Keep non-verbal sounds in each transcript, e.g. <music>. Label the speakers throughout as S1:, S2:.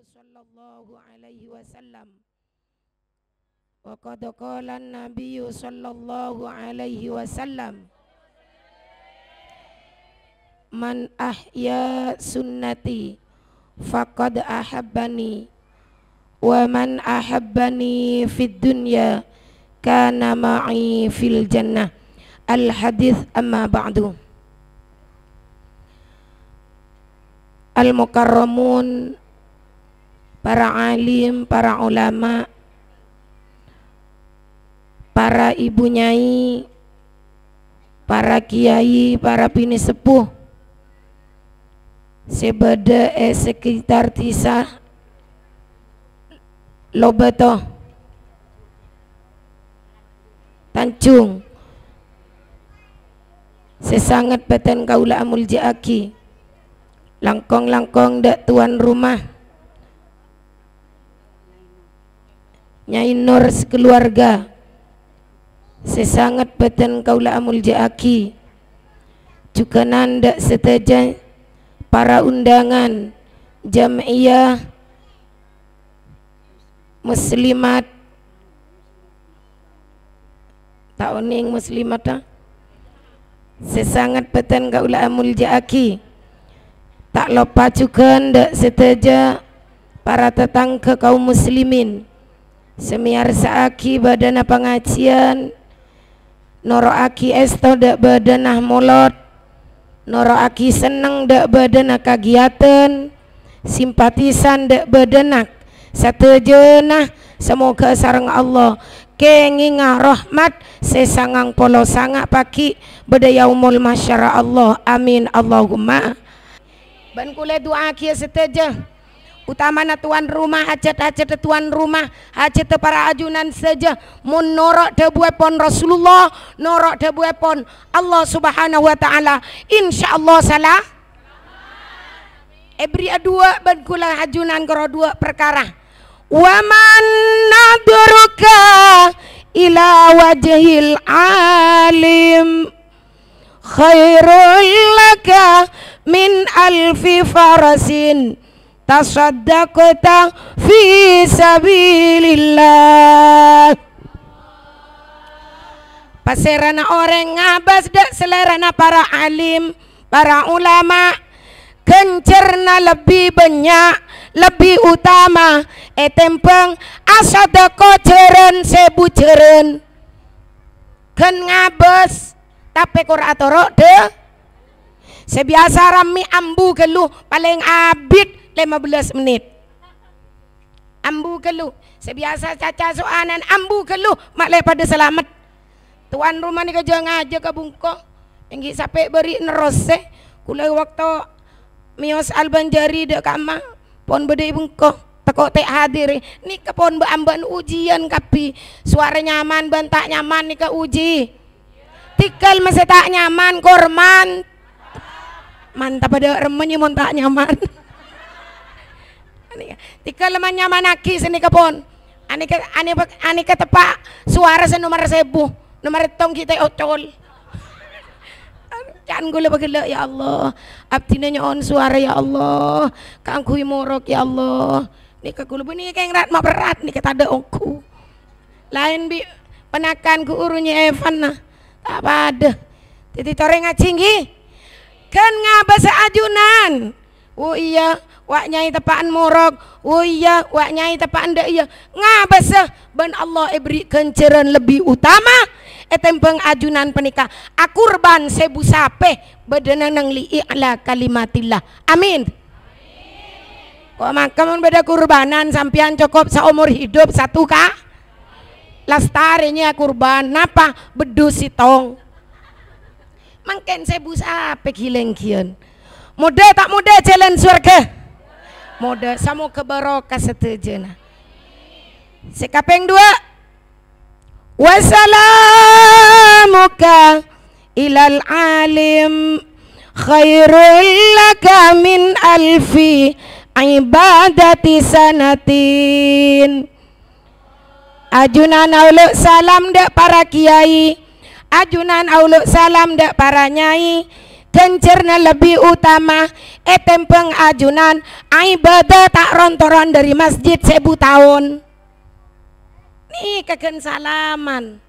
S1: sallallahu alaihi wasallam wa qad sallallahu alaihi wasallam man ahya sunnati faqad ahabbani wa man dunya kana ma'i fil jannah al hadis amma para alim, para ulama, para ibu nyai, para kiai, para pini sepuh, sebeda eh sekitar tisa lobeto tanjung, sesangat beten kaula amul aki, langkong-langkong dak tuan rumah Nyai Nur sekeluarga sesangat beten kaula amul jaki juga nandak setaja para undangan jamiah muslimat tak oning muslimat dah sesangat beten kaula amul jaki tak lupa juga ndak setaja para tetangga kaum muslimin semiarsa aki badana pengajian noro aki esto dak badana ah molot noro aki seneng dak badana ah kagiatan simpatisan dak badanak ah satu jenah semoga sarang Allah kengingah rahmat sesangang polo sanga paki bedaya umul masyara Allah amin Allahumma ban kule doa kia seteja utamana tuan rumah hajat-hajat tuan rumah hajat para ajunan saja mun norok debu pon Rasulullah norok debu pon Allah subhanahu wa ta'ala Allah salah Ebri dua berkulang hajunan karo dua perkara waman nadruka ila wajhil alim khairul laka min alfi farasin tasaddaqta fi sabilillah paserana orang ngabas selera selerana para alim para ulama kencerna lebih banyak lebih utama etempeng eh, asadako koceren sebu ceren. ken ngabes tapi kurator de sebiasa rami ambu geluh paling abid 15 menit ambu keluh sebiasa caca soanan ambu keluh mak leh pada selamat tuan rumah ni kerja ngaja ke bungkok kita sampai beri nerose kula waktu mios alban jari dek kama pon bede bungkok tekok tek hadir ni ke pon beamban ujian kapi suara nyaman bantak nyaman ni ke uji tikel masih tak nyaman korman mantap ada remenyi montak nyaman nih. tika leman nyaman aki sini kebun. Ani ke ani ani ke tepak suara nomor sebu nomor tong kita ocol. kan gula bagela ya Allah. Abdina nyon suara ya Allah. Kangkui morok ya Allah. Ni ke gula bunyi kengrat ma berat ni kata ada ongku. Lain bi penakan ku urunya Evan nah. Tak ada. Titi toreng acingi. Kan ngabasa ajunan. Oh iya, wak nyai tepaan morok oh iya wak nyai tepaan dek iya ngabasah ban Allah ibri eh, kenceran lebih utama etempeng eh, ajunan penikah akurban ah, sebu sape badananang li i'la kalimatillah amin Wah makamun beda kurbanan sampean cukup seumur hidup satu kah? Lestarinya kurban, napa bedu sitong? Mangken sebu sape kileng kian. Muda tak muda jalan surga muda samu kebarokah setejena sekapeng dua wassalamuka ilal alim khairul laka min alfi ibadati sanatin ajunan auluk salam dak para kiai ajunan auluk salam dak para nyai Kencerna lebih utama eh, tempeng ajunan ibadah tak rontoron dari masjid sebu tahun nih kegen salaman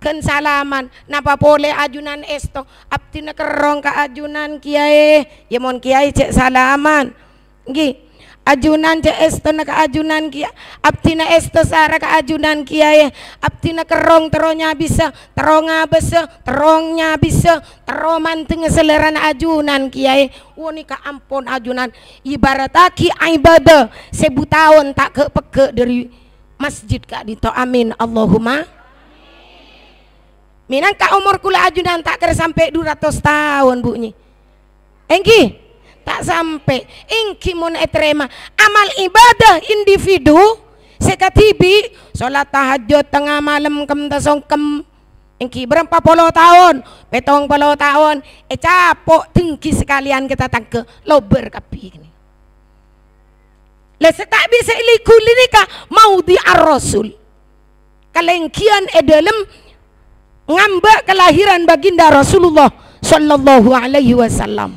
S1: ken salaman napa boleh ajunan esto abdi kerong ke ajunan kiai ya mon kiai cek salaman nggih ajunan ce esto ka ajunan kia abtina esto sara ka ajunan kia ye abtina kerong teronya bisa terong bese terongnya bisa teroman tengah seleran ajunan kia ye woni ka ampun ajunan ibarat aki ibadah sebut tahun tak ke peke dari masjid kak di to amin Allahumma Minang kak umur kula ajunan tak kira sampai 200 tahun bunyi Engki tak sampai ingki mun etrema eh amal ibadah individu sekatibi sholat tahajud tengah malam kem tasongkem ingki berapa puluh tahun petong puluh tahun e capok tinggi sekalian kita tangke lo kapi ini lese tak bisa ilikul ini kah mau di rasul kalengkian e eh dalam ngambak kelahiran baginda Rasulullah Sallallahu Alaihi Wasallam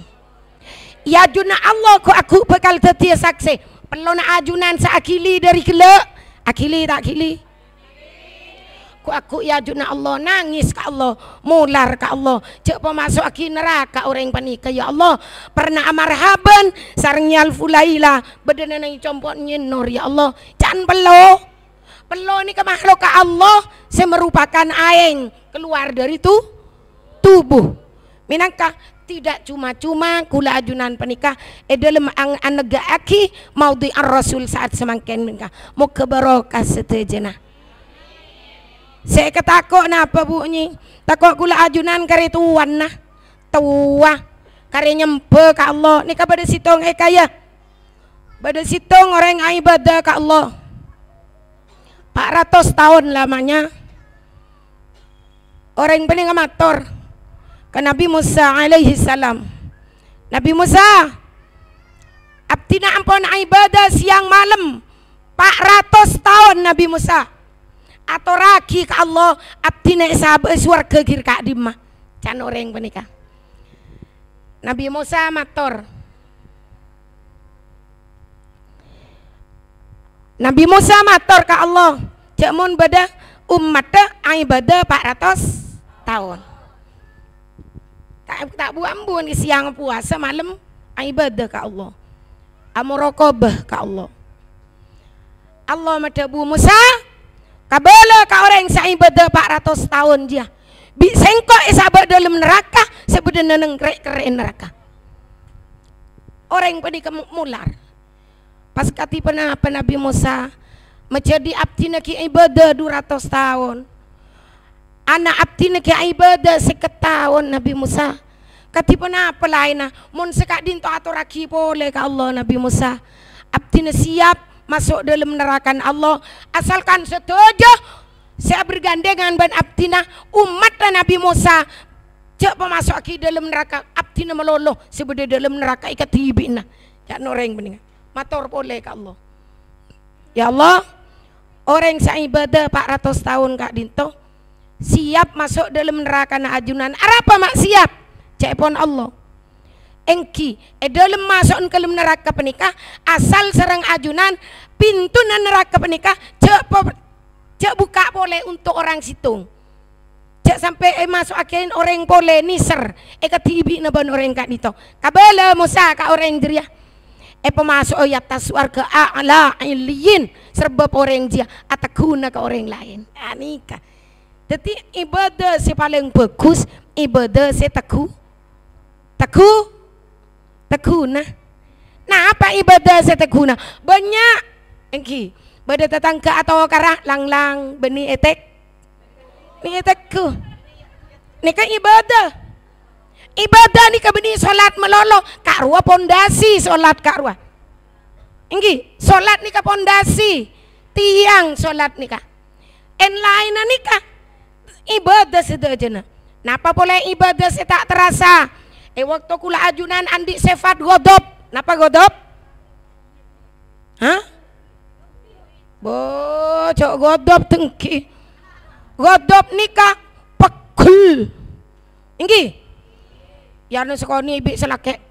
S1: ya juna Allah ku aku bakal tetia saksi pelon ajunan seakili dari kele akili tak akili ku aku ya juna Allah nangis ke Allah mular ke Allah cek pemasuk aki neraka orang panika ya Allah pernah amar sarang nyal fulaila bedana nang compot nyenor ya Allah Jangan pelo pelo ni ke makhluk ke Allah semerupakan aeng keluar dari tu tubuh minangka tidak cuma-cuma kula ajunan penikah edalem ang anega aki mau ar rasul saat semangkin menikah muka barokah setejena saya ketakok napa bunyi takok kula ajunan kare tuan nah tua kare nyempe ka Allah ni pada sitong eh kaya pada sitong orang yang ibadah ka Allah 400 tahun lamanya orang yang pening amator ke Nabi Musa alaihi salam. Nabi Musa, abdina ampun ibadah siang malam 400 tahun Nabi Musa. Atau ragi ke Allah abdina sahabat suarga kak dima, Can orang menikah. Nabi Musa matur. Nabi Musa matur ke Allah, jamun badah umat ibadah 400 tahun tak tak buat ambun siang puasa malam ah, ibadah ke Allah amurokobah ah, ke Allah Allah madabu Musa kabala ke orang yang ibadah 400 tahun dia bi sengkok sabar dalam neraka sebenarnya neneng kerek kerek neraka orang pada kamu mular pas kati pernah Nabi Musa menjadi abdi naki ibadah 200 tahun Ana abdina ke ibadah seketahun Nabi Musa. Katipun apa lain Mun sekak dinto atur aki boleh ka Allah Nabi Musa. Abdina siap masuk dalam neraka Allah asalkan setuju saya bergandengan ban abdina umat Nabi Musa cek pemasuk aki dalam neraka abdina meloloh sebeda dalam neraka ikat tibina cak noreng bening. mator boleh ka Allah ya Allah orang yang saya ibadah 400 tahun kak dinto siap masuk dalam neraka na ajunan arapa mak siap cepon Allah engki e dalam masuk ke dalam neraka penikah asal serang ajunan pintu na neraka penikah cek cek buka boleh untuk orang situng cek sampai eh masuk akhirin orang boleh niser eh ketibi na ban orang kat nito kabela musa ka orang jeria eh pemasuk oh ya taswar ke a'la iliyin serba orang dia atakuna ke orang lain anika ah, jadi ibadah si paling bagus, ibadah si teguh. Teguh? Teguh nah. Nah apa ibadah si teguh nah? Banyak. Engki. Bada tetangga atau karah lang-lang beni etek. Ni etekku. Ni kan ibadah. Ibadah ni beni solat melolo karua pondasi salat karua. Engki, solat ni pondasi tiang salat nikah. En lain nikah ibadah sedajana napa boleh ibadah saya tak terasa eh waktu kula ajunan andi sefat godop napa godop hah bocok godop tengki godop nikah pekul Ingi? ya nu sekoni ibi selake.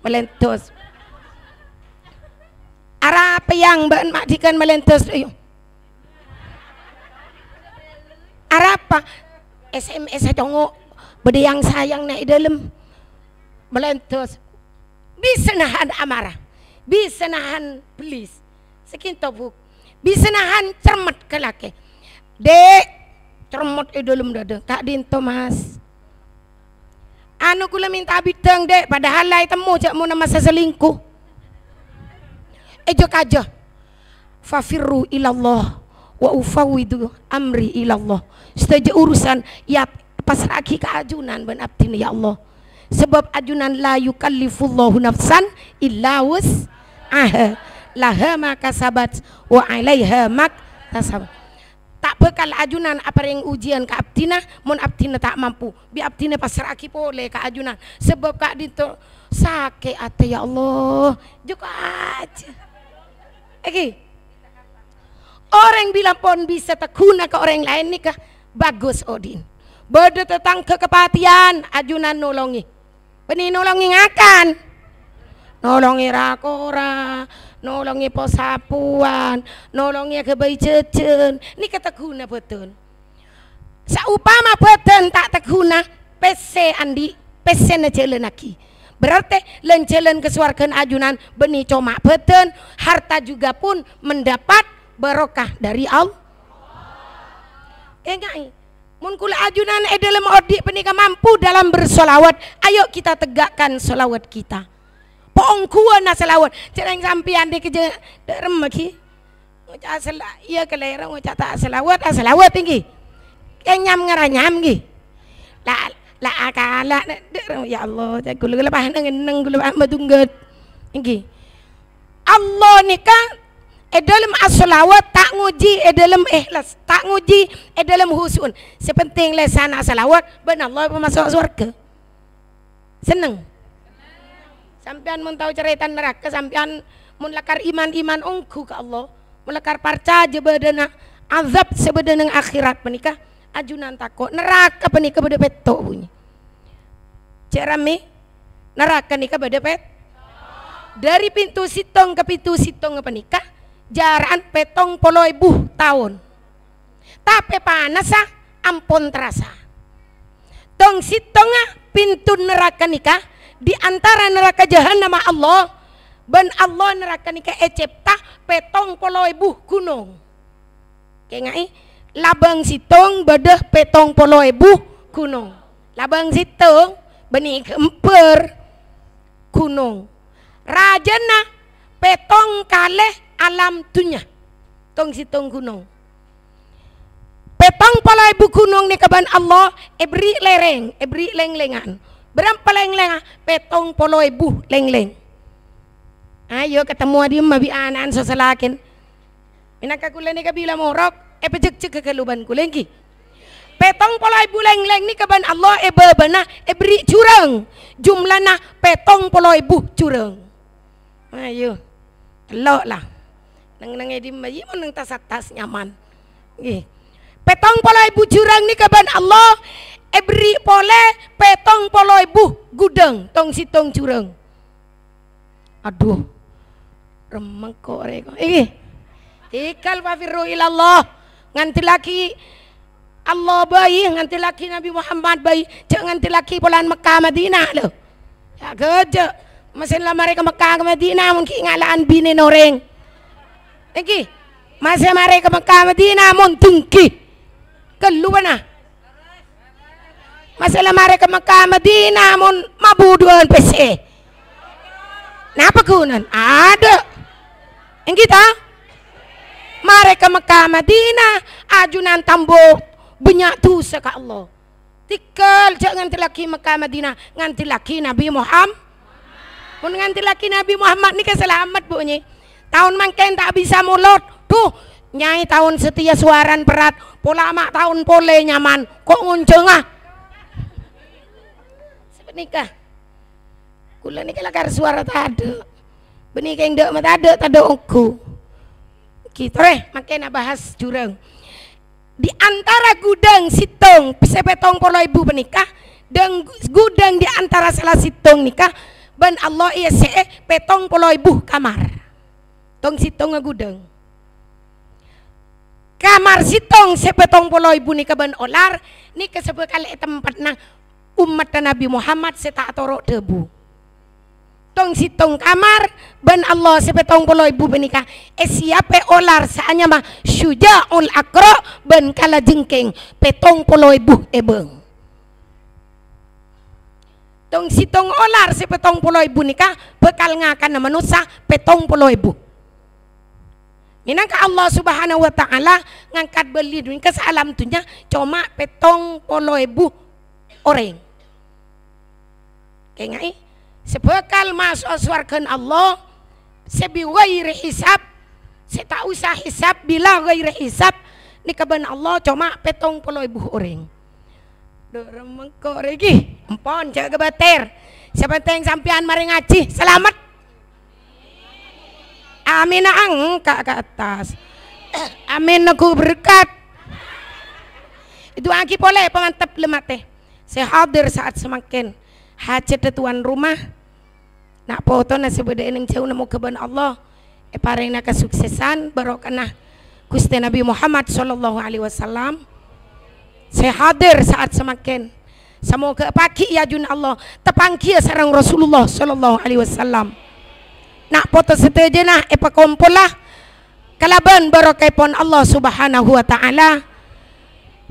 S1: melentos arah peyang mbak majikan melentos yuk arapa SMS saya atongo yang sayang na idalem melentos bisa nahan amarah bisa nahan please sekin tobuk bisa nahan cermat kelake dek cermat idalem dada Kak dinto mas anu kula minta abiteng dek padahal lai temu cak mau nama selingkuh ejok aja fafirru ilallah wa ufawidu amri ilallah setuju urusan ya pasrah ke ajunan ben abdi ya Allah sebab ajunan la yukallifullahu nafsan illa us ah laha maka sabat wa alaiha mak tasab tak bekal ajunan apa yang ujian ke abdina mun abdina tak mampu bi abdina pasrah ki boleh ke ajunan sebab kak dito sakit ate ya Allah juga aja Oke, Orang bilang pun bisa tekuna ke orang lain nih kah? Bagus Odin. Berde tentang kekepatian ajunan nolongi. Peni nolongi ngakan. Nolongi rakora, nolongi posapuan, nolongi kebai cecen. Ini ketekuna betul. Seupama betul tak tekuna, pese andi, pese nejelen lagi. Berarti lencelan kesuarkan ajunan beni comak beten, harta juga pun mendapat Barokah dari Allah. Eh, Enggak, mun kula ajunan edalem eh, odik penika mampu dalam bersolawat. Ayo kita tegakkan solawat kita. Pongkuan nasolawat. Cereng sampian de kerja derem lagi. Ngocak asal iya kelera ngocak tak solawat, solawat tinggi. Kenyam ngaranyam gi. La la akala derem ya Allah, gula-gula pahang neng gula pahang batunggat. Tinggi. Allah nikah e dalam as-salawat tak nguji e dalam ikhlas tak nguji e dalam husun sepenting lesan as-salawat ben Allah masuk surga seneng sampean mun tahu cerita neraka sampean mun lakar iman-iman ungku ke Allah mun lakar parca je bedena azab sebedeneng akhirat menikah ajunan takut neraka penikah beda petok bunyi cek rame neraka nikah beda pet dari pintu sitong ke pintu sitong apa nikah jaran petong poloy buh tahun. Tapi panas ah ampun terasa. Tong sitonga ah, pintu neraka nikah di antara neraka nama Allah ben Allah neraka nikah ecepta petong poloy buh gunung. Kengai eh? labang sitong bedah petong poloy buh gunung. Labang sitong beni kemper gunung. Rajana petong kaleh alam tunya, tong sitong gunung petang palai bu gunung ni kaban Allah ebri lereng ebri leng-lengan berapa leng-lengan petong poloi bu leng-leng ayo ketemu adi mabi anan seselakin minakakulan ni kabila morok cek jek kekaluban kulengki petong polai buleng-leng ni kaban Allah e bebana e beri curang jumlana petong polai bu curang ayo telok lah nang nang edi mbayi mo nang tas nyaman nggih petong poloy bu jurang ni kaban Allah ebri pole petong poloy bu gudeng tong sitong jurang aduh remeng kok reko ikal fafiru ilallah nganti laki Allah bayi nganti laki Nabi Muhammad bayi cek nganti laki polan Mekah Madinah loh ya kerja mesin lamare ke Mekah ke Madinah mungkin ngalaan bini noreng Iki masih mari ke Mekah Madinah muntingki Kelu bana. Ah. Masih mari ke Mekah Madinah mun mabuduan PC. Napa kunan? Ada. Yang kita mari ke Mekah Madinah ajunan tambo banyak tu sekak Allah. Tikal jangan terlaki Mekah Madinah nganti laki Nabi Muhammad. Mun nganti laki Nabi Muhammad ni kan selamat bunyi tahun mangken tak bisa mulut tuh nyai tahun setia suaran berat pola mak tahun pole nyaman kok nguncung ah sebenikah kula nikah lakar suara tak ada benih keng dok tak ada tak ada aku kita eh makin bahas jurang di antara gudang situng sepetong polo ibu menikah dan gudang di antara salah sitong nikah ben Allah iya se eh, petong polo ibu kamar tong sitong agudeng kamar sitong sepetong puluh ibu ni kaban olar ni kesepekali tempat nang umat Nabi Muhammad seta atorok debu tong sitong kamar ban Allah sepetong puluh ibu benika eh siapa olar saanya mah ul akro ban kala jengking petong puluh ibu ebeng eh, tong sitong olar sepetong puluh ibu nikah bekal ngakan manusia petong puluh ibu Minangka Allah Subhanahu wa taala ngangkat beli dunia ke salam tunya cuma petong polo ibu orang. Kengai sebekal masuk surga Allah sebi sebiwairi hisab tak usah hisab bila gairi hisab ni Allah cuma petong polo ibu orang. Dorong mengko regi empon jaga bater, Siapa yang sampean mari ngaji selamat Amin angka ke atas. <coughs> Amin aku berkat. Itu lagi boleh pemantap lemak teh. Saya hadir saat semakin hajat tuan rumah. Nak foto nasi beda ini jauh nemu keban Allah. E nak kesuksesan barokah Gusti Nabi Muhammad sallallahu Alaihi Wasallam. Saya hadir saat semakin Semoga pagi ya jun Allah tepangkia sarang Rasulullah sallallahu alaihi wasallam. nak foto setia je lah apa eh, kumpul lah kalaban barokai pon Allah subhanahu wa ta'ala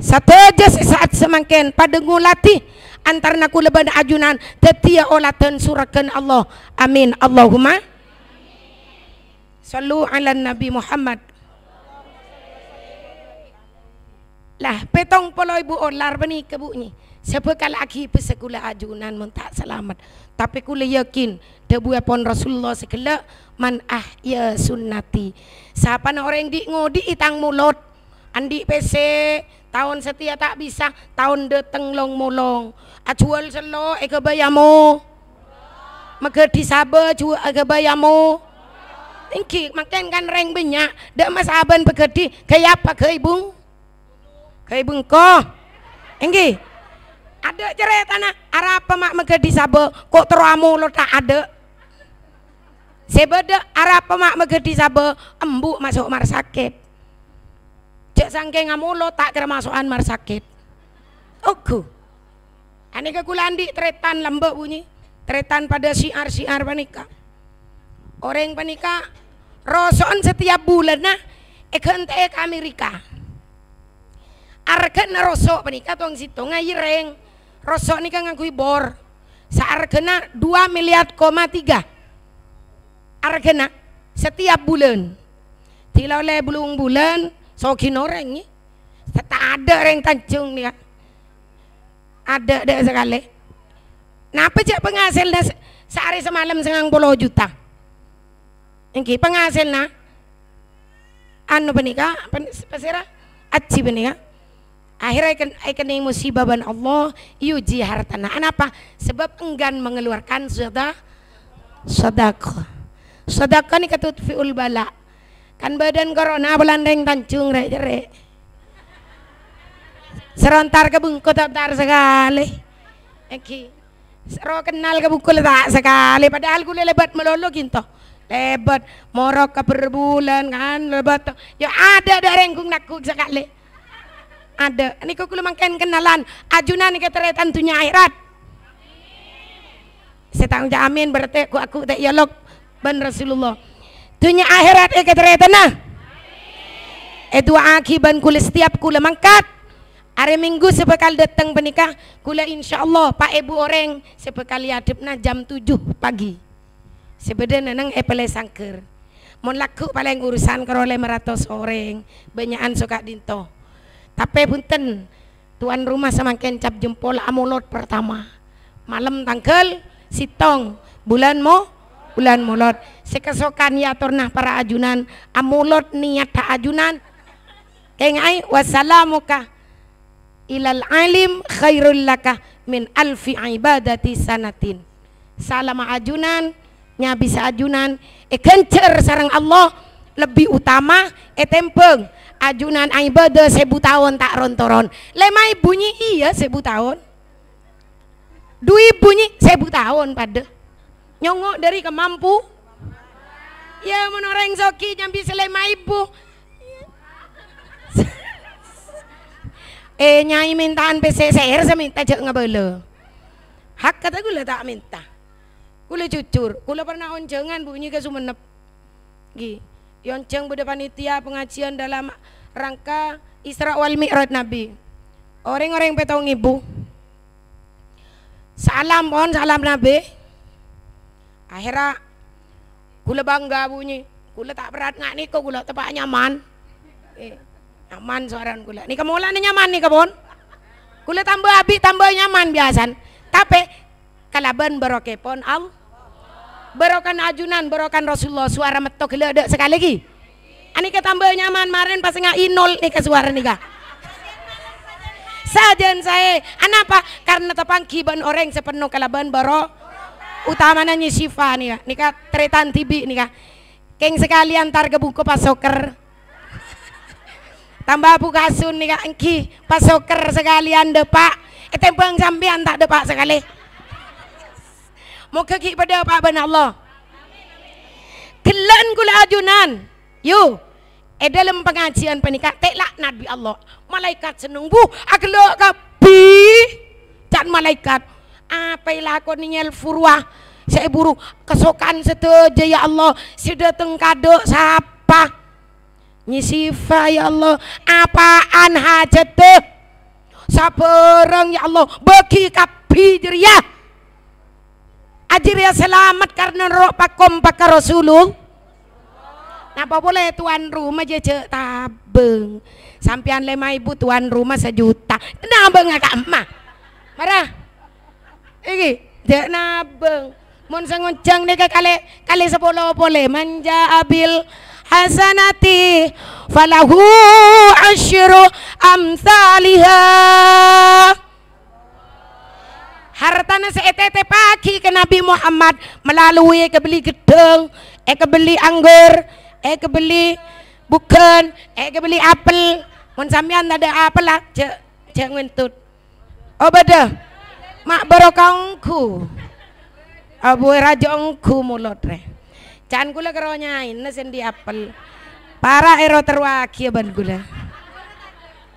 S1: satu aja saat semakin pada ngulati antara aku leban ajunan tetia olatan surahkan Allah amin Allahumma Sallu ala Nabi Muhammad lah petong polo ibu olar bani kebuknya siapa kalaki pesekula ajunan mentak selamat tapi kula yakin buat pon Rasulullah segala man ahya sunnati siapa orang yang di ngodi itang mulut andi PC tahun setia tak bisa tahun deteng long molong acual selo ega bayamu Megedi sabar juga ega bayamu tinggi makan kan reng banyak dak mas aban begedi kayak apa ke ibung ke ibung enggi ada jerit anak arah pemak di sabo kok teramu lo tak ada sebeda arah pemak di sabo embu masuk mar sakit cek sangke ngamu lo tak kira masukan mar sakit oke ane kekulandi tretan lembek bunyi tretan pada siar-siar panika orang panika roson setiap bulan nah ekente ke Amerika arken rosok panika tong situ ngayireng rosok kan nganggo bor. Saargena 2 miliar koma tiga. Argena setiap bulan. Tidak oleh belum bulan, sokin orang ini, Serta ada orang tanjung nih Ada deh sekali. Napa cek penghasilnya sehari semalam sengang puluh juta. Ini penghasilnya anu penika, pesira, aci penikah Akhirnya kena musibah ban Allah yuji nah Kenapa? Sebab enggan mengeluarkan sedekah. Sedekah. Sedekah ni fiul bala. Kan badan corona belandeng tancung rek jerek. Serontar ke bungku tak sekali. Eki. Seru kenal ke bungkut tak sekali. Padahal gule lebat melolo gitu. Lebat morok ke perbulan kan lebat. Ya ada ada rengkung nakuk sekali ada kok kula makin kenalan nih kita teretan tunya akhirat saya tanggung amin berarti aku aku tak yolok ya, ben Rasulullah Tunya akhirat kita teretana nah? Itu eh, akiban kula setiap kula mangkat Hari Minggu sebekal datang penikah kula Allah Pak Ibu orang sebekali na jam tujuh pagi. Sebenarnya nang epele sangker. Mon laku paling urusan karo meratus orang, banyakan suka dinto tapi punten tuan rumah sama kencap jempol amulot pertama malam tangkel sitong bulan mo bulan mulot sekesokan ya tornah para ajunan amulot niat tak ajunan kengai wassalamuka ilal alim khairul laka min alfi ibadati sanatin salam ajunan nya ajunan e kencer sarang Allah lebih utama e tempeng ajunan ai bede sebu tahun tak rontoron lemai bunyi iya sebu tahun dui bunyi sebu tahun pada nyongok dari kemampu ya menoreng soki nyambi selemai ibu eh nyai mintaan PCCR saya minta cek ngebele hak kata gue tak minta gue cucur gue pernah oncengan bunyi ke sumenep gih Yonceng Buda Panitia pengajian dalam rangka Isra wal Mi'raj Nabi orang-orang petong ibu salam on salam Nabi akhirnya gula bangga bunyi gula tak berat ngak nih kok gula tepat nyaman eh, nyaman suara gula nih kamu nih nyaman nih kebon gula tambah abi tambah nyaman biasan tapi kalaban berokepon Allah Berokan ajunan, berokan Rasulullah suara metok ledek sekali lagi. Ani tambah nyaman marin pas nggak inol nih ke suara nih Sajen saya, kenapa? Karena tepang kiban orang sepenuh kalaban baro utamanya nih nih kak, nih kak teretan tibi nih kak. Keng sekalian tar ke buku pasoker. Tambah buka kasun nih kak, engki pasoker sekalian depak. Eh tembang tak depak sekali. Muka kaki pada apa abang Allah. Kelan kula ajunan. You. Eh dalam pengajian penikah telak Nabi Allah. Malaikat senung bu. Agelok kapi. dan malaikat. Apa ilakon nyal furwah. Saya buru kesokan setuju ya Allah. Sudah tengkaduk siapa? Nyisifa ya Allah. Apaan hajat Sabarang ya Allah. Bagi kapi jeriah ajiria selamat karena roh pakom pakar Rasulul. Napa boleh tuan rumah je cek tabeng. Sampian lima ibu tuan rumah sejuta. Nabeng ngak emak. Marah. Iki, dek nabeng. Mun sengoncang dek kali kali sepuluh boleh manja abil hasanati falahu asyru amsalihah. Harta nasi ETT pagi ke Nabi Muhammad melalui eh beli gedung eh kebeli beli anggur eh kebeli beli bukan eh kebeli apel mun sampean ada apel lah cek ngentut. oh beda mak barokahku abu raja engku mulut re can gula keronya ini sendi apel para ero terwaki ban gula.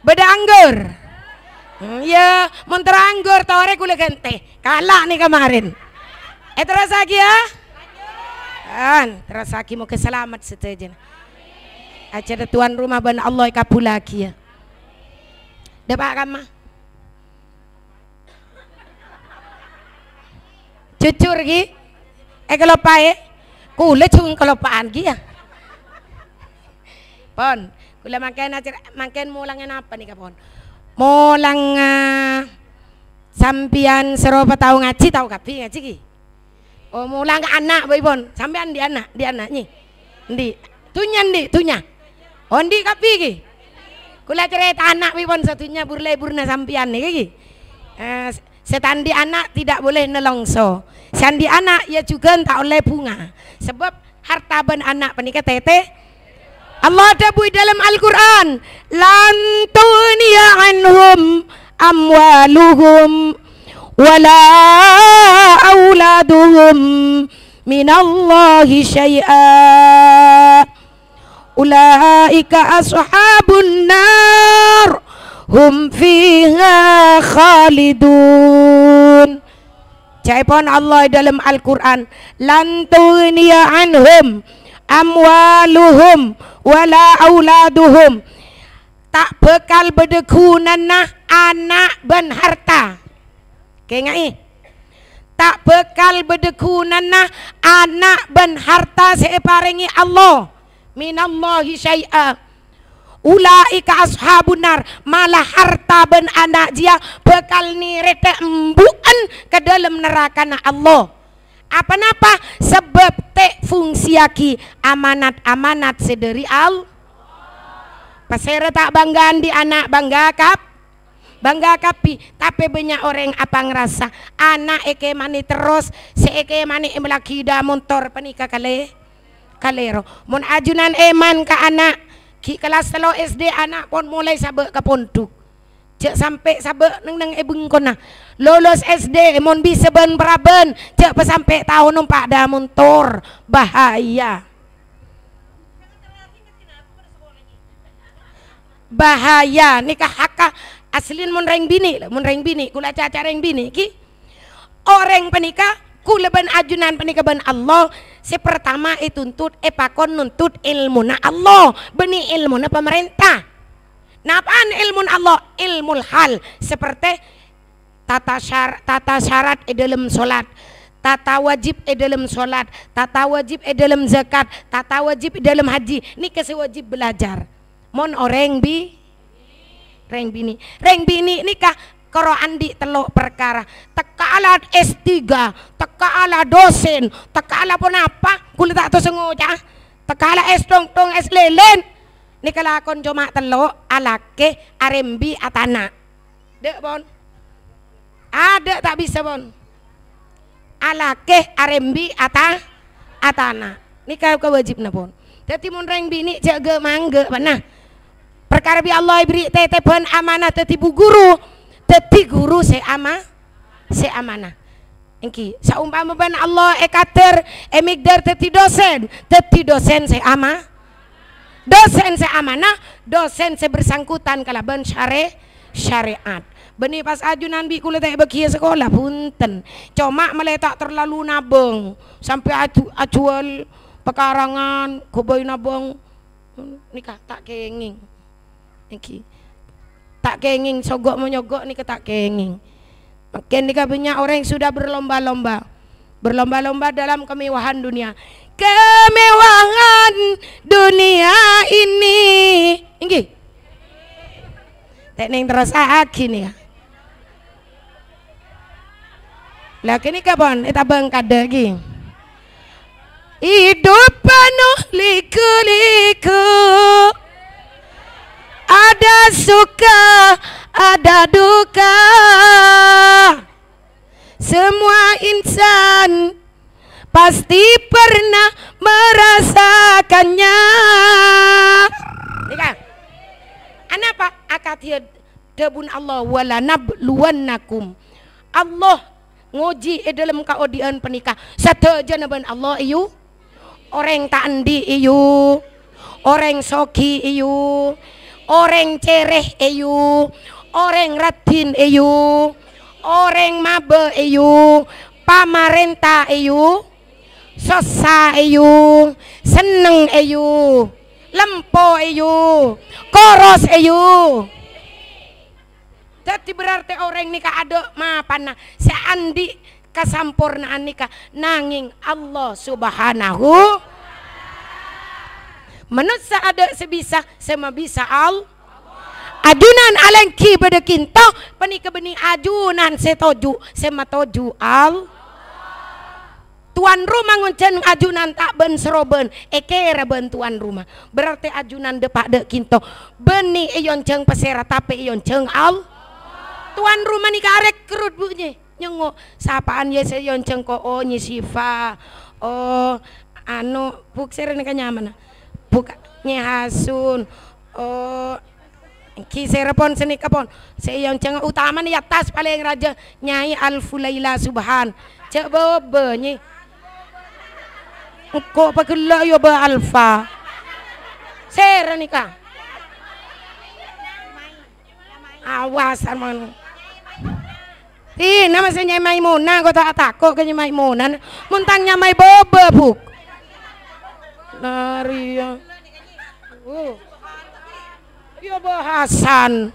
S1: beda anggur Hmm, iya, menteranggor taware gula gente. Kalah nih kemarin. Eh terus lagi ya. Kan, terus lagi mau keselamat setuju. Acara tuan rumah ban Allah kapul lagi ya. Dapat kamu? Cucur ki. Eh kalau pae, kule cung kalau paan ki ya. Pon, kule makan acara makan mulangan apa nih kapon? molang sampian sampean seropa tahu ngaji tahu kapi ngaji ki. Oh molang ke anak bon sampean di anak di anak nyi. Ndi tunya di tunya. ondi oh, kapi ki. Kula cerita anak bon satunya burle burna sampean nih ki. Eh, setan di anak tidak boleh nelongso. Sandi anak ya juga tak oleh bunga. Sebab harta ben anak penikah teteh Allah tabui dalam Al-Quran lantunia anhum amwaluhum wala auladuhum minallahi syai'a ulaika ashabun nar hum fiha khalidun Cepon Allah dalam Al-Quran lantunia anhum amwaluhum wala auladuhum tak bekal nanah anak ben harta kengai tak bekal nanah anak ben harta separengi Allah minallahi syai'a ulaika ashabun nar malah harta ben anak dia bekal ni retek embuan ke dalam neraka Allah apa napa sebab te fungsiaki amanat-amanat sederi al pasera tak banggaan di anak bangga kap bangga kapi tapi banyak orang apa ngerasa anak eke mani terus se eke mani emelaki melakida montor penikah kale kalero mon ajunan eman ke anak ki kelas telo SD anak pon mulai sabek ke pontuk cek sampai sabek neng neng ebeng kona lulus SD mun bisa ben praben cek sampai tahun numpak da muntur bahaya bahaya nikah haka aslin mun reng bini mun reng bini kula caca reng bini ki orang penikah kula ben ajunan penikah ben Allah si pertama itu ituntut epakon eh, nuntut ilmu na Allah beni ilmu na pemerintah Napaan ilmu Allah? Ilmu hal seperti tata syar tata syarat e dalam salat tata wajib e dalam salat tata wajib e dalam zakat tata wajib e dalam haji ini kasih wajib belajar mon orang oh, bi reng bini reng bini kah karo andi teluk perkara teka alat S3 teka ala dosen teka ala pun apa kulit tak tersengu cah teka ala S tong tong S lelen ni kelakon cuma teluk alake arembi atana dek bon ada tak bisa bon. Alakeh arembi ata atana. Ini kau kewajib pun. jadi mun reng bini jaga mangga mana. Perkara bi Allah beri tete pun amanah teti bu guru. teti guru se ama se amanah. Engki seumpama ban Allah ekater emigdar teti dosen teti dosen se ama dosen se amanah dosen se bersangkutan kalaban syare syariat benih pas ajunan bi kulit tak sekolah punten. Cuma meletak terlalu nabung sampai acu acual pekarangan koboi nabung nikah tak kenging. Niki tak kenging sogok menyogok nika tak kenging. Makin nikah banyak orang yang sudah berlomba-lomba berlomba-lomba dalam kemewahan dunia kemewahan dunia ini. ini Tek neng terus ah gini Lah kini kapan? Eta bangkada lagi? Hidup penuh liku-liku Ada suka, ada duka Semua insan pasti pernah merasakannya Nika Anapa akatia ya debun Allah wala nabluwannakum Allah nguji e dalam kaodian penikah satu janaban Allah iyu orang tandi iyu orang soki iyu orang cereh iyu orang ratin iyu orang mabe iyu pamarenta iyu sosa iyu seneng iyu lempo iyu koros iyu tapi berarti orang nikah ada maafana seandi kesampurnaan nikah nanging Allah subhanahu manusia ada sebisa sama bisa al ajunan alengki pada kinto penikah benih ajunan setoju sama toju al tuan rumah nguncen ajunan tak ben seroben ekera ben tuan rumah berarti ajunan depak dek kinto beni iyon ceng pesera tapi iyon ceng al tuan rumah nih karek kerut bu nyengok sapaan ya saya yonceng ko oh nyisifa oh anu buk ini mana nyaman buka nyehasun oh ki repon seni kapon saya yonceng utama nih atas paling raja nyai alfulaila subhan cek bobe nyi pakai lo yo ba alfa sera nika awas Armando. Ih, nama saya Nyai Maimunah, kok tak takut ke Nyai Maimunah. Muntang nyamai boba, bu. Nari ya. Uh. Ya bahasan.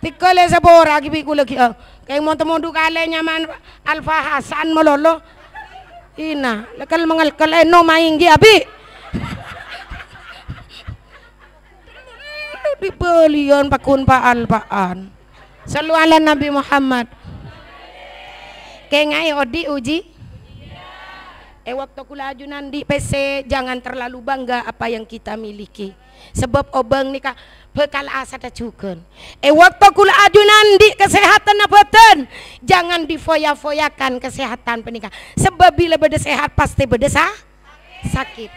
S1: Tiga le sebora ki piku lagi. Eh. Kayak mau temu duka le nyaman Alfa Hasan melolo. Ina, lekal mengelkel eno eh, mainggi abi. <laughs> Di belian pakun paan paan. Sallu ala Nabi Muhammad. Kengai odi uji. Eh waktu kulajunan di PC jangan terlalu bangga apa yang kita miliki. Sebab obeng nikah bekal asa tajukan. Eh waktu kulajunan di kesehatan ten? jangan difoya-foyakan kesehatan penikah. Sebab bila beda sehat pasti beda sakit.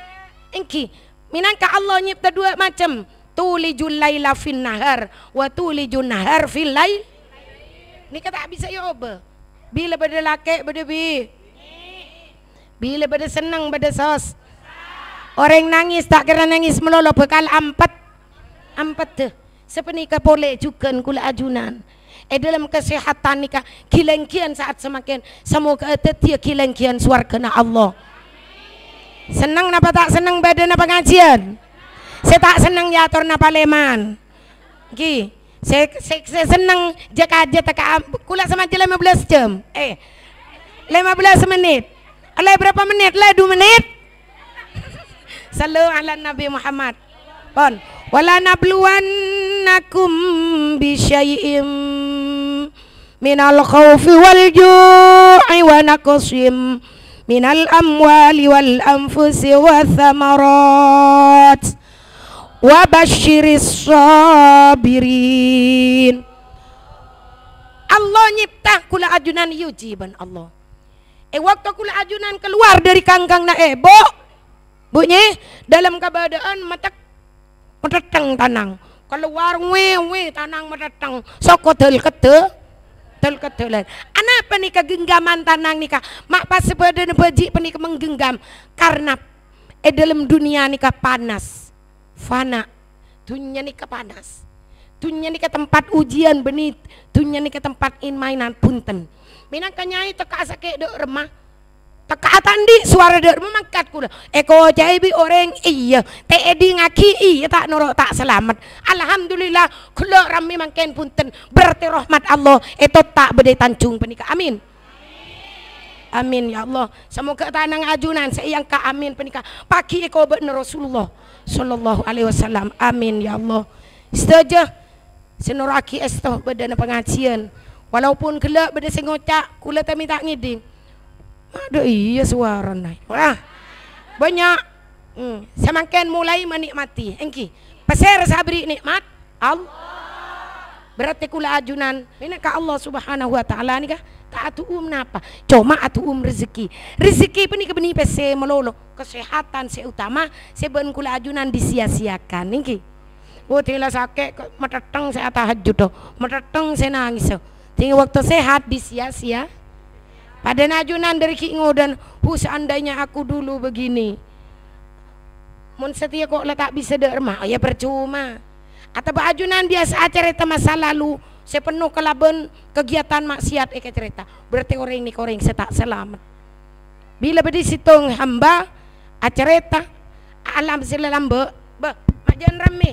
S1: Engki minangka Allah nyipta dua macam tulijul laila fil nahar wa tulijun nahar fil lail ni kata bisa yoba bila pada laki pada bi bila pada senang pada sos orang nangis tak kira nangis melolo bekal empat empat tuh sepenika boleh juga kula ajunan eh dalam kesehatan nikah kilengkian saat semakin semoga tetia kilengkian suarga na Allah senang apa tak senang badan apa pengajian saya tak senang ya torna paleman ki saya, saya, saya senang jaka aja tak kula sama aja 15 jam eh belas menit Alai berapa menit Alai 2 menit <laughs> Salam ala Nabi Muhammad pon wala nabluwannakum bisyai'im minal khawfi wal ju'i wa naqsim minal amwali wal anfusi wa thamarat wabashiris sabirin Allah nyipta kula ajunan ban Allah eh waktu kula ajunan keluar dari kangkang na eh bunyi dalam keadaan mata meteteng tanang keluar wewe tanang meteteng soko tel kete tel kete kedelan apa nih kegenggaman tanang nika? mak pas sebeda beji penik menggenggam karena eh dalam dunia nika panas fana dunia ini kepanas dunia ini ke tempat ujian benit dunia ini ke tempat in mainan punten minang kenyai teka sakit dok remah teka tandi suara dok remah mangkat kula eko jaybi orang iya teedi ngaki iya tak noro tak selamat alhamdulillah kula rami mangken punten berarti rahmat Allah itu tak bede tanjung penika amin Amin ya Allah. Semoga tanang ajunan saya yang ka amin penika. Pagi ko ben Rasulullah sallallahu alaihi wasallam. Amin ya Allah. Setuju. Senoraki estoh badan pengajian. Walaupun gelap beda sengocak, kula tak minta ngidi. Ada iya suara nai. Wah. Banyak. Hmm. Semakin mulai menikmati. Engki. Peser sabri nikmat. Allah. Berarti kula ajunan. Minat ka Allah subhanahu wa ta'ala ni kah? atu um napa Cuma atu um rezeki rezeki ini kebeni pese melolo kesehatan se utama se kula ajunan disia-siakan niki Oh tila sakit meteteng saya tahajud tuh meteteng saya nangis tinggal waktu sehat disia-sia pada najunan dari kingo dan hu seandainya aku dulu begini mun setia kok letak bisa derma oh ya percuma atau ajunan biasa acara masa lalu saya penuh kelaben kegiatan maksiat eka cerita berarti orang ini orang saya tak selamat bila beri situng hamba acerita alam selalam be be Majen rame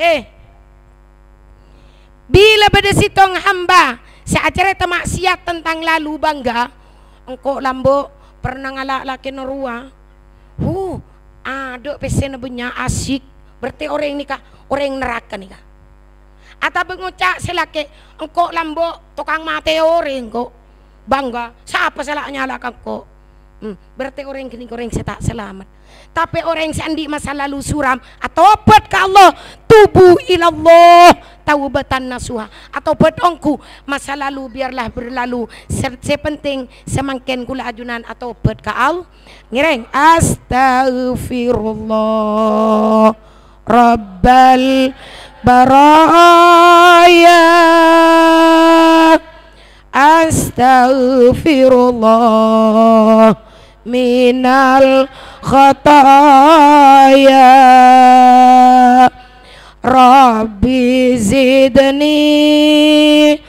S1: eh bila beri situng hamba saya acerita maksiat tentang lalu bangga engkau lambo pernah ngalak laki nerua hu aduk pesen punya asik berarti orang ini kah orang neraka nih kah Atabi ngucak selake engkau lambok lambo tukang mateori engkau Bangga, siapa selaknya nyala kau? Hmm, berarti orang kini orang saya tak selamat. Tapi orang yang sandi masa lalu suram atau obat ke Allah tubuh ilallah betan nasuha atau betongku masa lalu biarlah berlalu sepenting semangkin gula ajunan atau obat ke Allah ngireng astagfirullah rabbal برايا أستغفر الله من الخطايا ربي زدني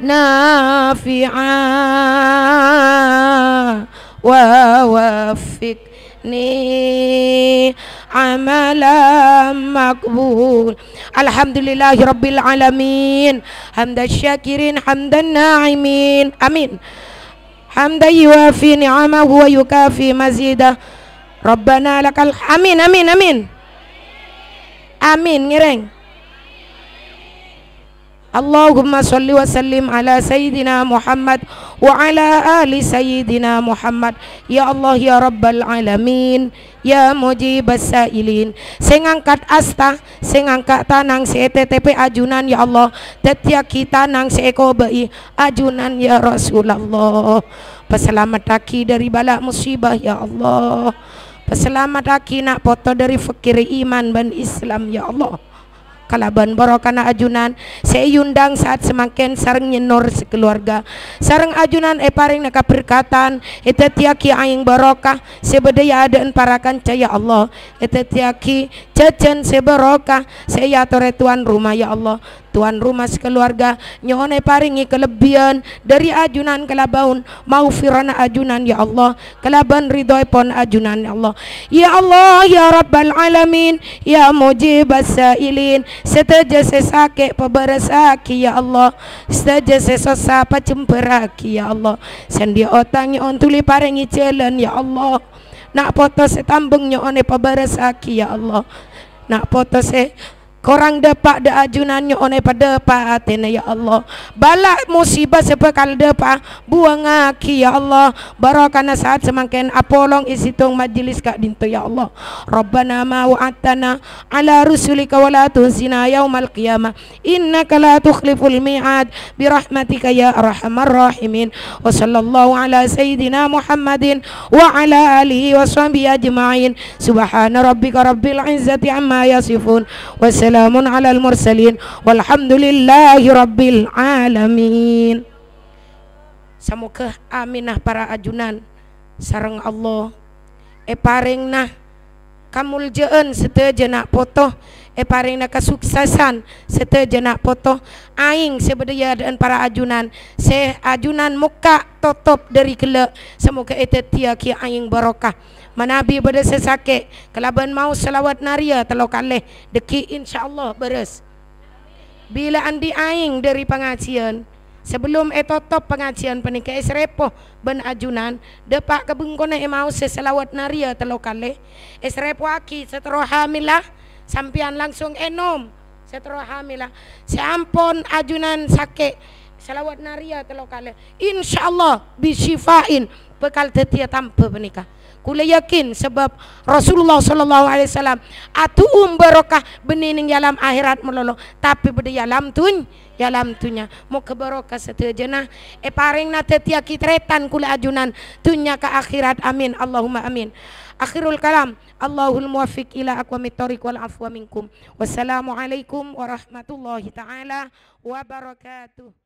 S1: نافعا ووفق ni amalan makbul alhamdulillahi rabbil alamin hamdan syakirin hamdan na'imin amin hamdan yuafi ni'amahu wa yukafi mazidah rabbana lakal amin amin amin amin ngereng Allahumma salli wa sallim ala Sayyidina Muhammad wa ala ali Sayyidina Muhammad Ya Allah ya Rabbal Alamin Ya mujibas sa'ilin Sing angkat asta Sing angkat tanang si TTP ajunan ya Allah Tetia kita nang seeko bayi Ajunan ya Rasulullah Peselamat kaki dari balak musibah ya Allah Peselamat kaki nak foto dari fakir iman dan Islam ya Allah kalaban barokana ajunan seiyundang saat semakin sarang nyenor sekeluarga sarang ajunan e paring naka perkataan ete tiaki aing barokah sebedaya adaan parakan caya Allah ete tiaki cecen sebarokah saya ya tore tuan rumah ya Allah tuan rumah sekeluarga nyone paringi kelebihan dari ajunan kelabaun maufirana ajunan ya Allah kelaban ridhoi pon ajunan ya Allah ya Allah ya Rabbal Alamin ya mujibas sailin setaja sesake peberasaki ya Allah setaja sesosa pacemperaki ya Allah sendi otangi ontuli paringi jalan ya Allah nak foto setambengnya one pabarasaki ya Allah nak foto se Korang dapat da ajunannya onai pada patene ya Allah. Balak musibah sepekal depa buang aki ya Allah. barokana saat semakin apolong isitung majlis kak dinto ya Allah. Rabbana ma wa'atana ala rusulika wala la yaumal qiyamah. Innaka la tukhliful mi'ad bi rahmatika ya arhamar rahimin. Wa sallallahu ala sayyidina Muhammadin wa ala alihi wa sahbihi ajma'in. Subhana rabbika rabbil izzati amma yasifun. Wa وسلام على المرسلين والحمد لله رب العالمين aminah para ajunan sarang Allah e paring nah kamul jeen sete potoh e kesuksesan sete potoh aing sebedaya dan para ajunan se ajunan muka totop dari kelak semoga ete tia kia aing barokah manabi beres sakit kelaban mau selawat naria telo kalih deki insyaallah beres bila andi aing dari pengajian sebelum etotop eh pengajian penikah esrepo eh ben ajunan depak ke bengkone emau eh seselawat naria telo kale esrepo aki setro hamilah sampian langsung enom setro hamilah seampon ajunan sakit salawat naria telo kale insyaallah bisifain bekal tetia tanpa penikah Kula yakin sebab Rasulullah sallallahu alaihi wasallam atuum barokah benining dalam akhirat melolo tapi bede dalam tun dalam tunya mau kebarokah setejena e paring nate tia kitretan kula ajunan tunya ke akhirat amin Allahumma amin akhirul kalam Allahul muwafiq ila aqwamit tariq wal afwa minkum wassalamu alaikum warahmatullahi taala wabarakatuh